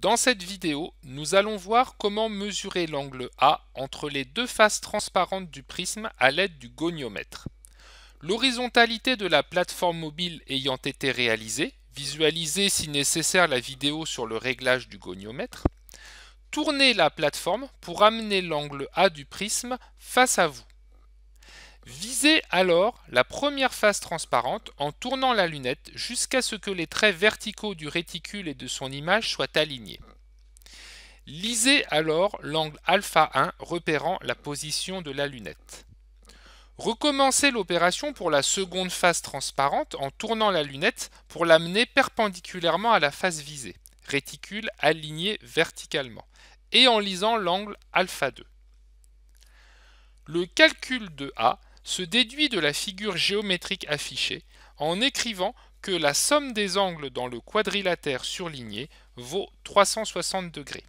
Dans cette vidéo, nous allons voir comment mesurer l'angle A entre les deux faces transparentes du prisme à l'aide du goniomètre. L'horizontalité de la plateforme mobile ayant été réalisée, visualisez si nécessaire la vidéo sur le réglage du goniomètre, tournez la plateforme pour amener l'angle A du prisme face à vous alors la première face transparente en tournant la lunette jusqu'à ce que les traits verticaux du réticule et de son image soient alignés. Lisez alors l'angle alpha 1 repérant la position de la lunette. Recommencez l'opération pour la seconde face transparente en tournant la lunette pour l'amener perpendiculairement à la face visée, réticule aligné verticalement, et en lisant l'angle alpha 2. Le calcul de A se déduit de la figure géométrique affichée en écrivant que la somme des angles dans le quadrilatère surligné vaut 360 degrés.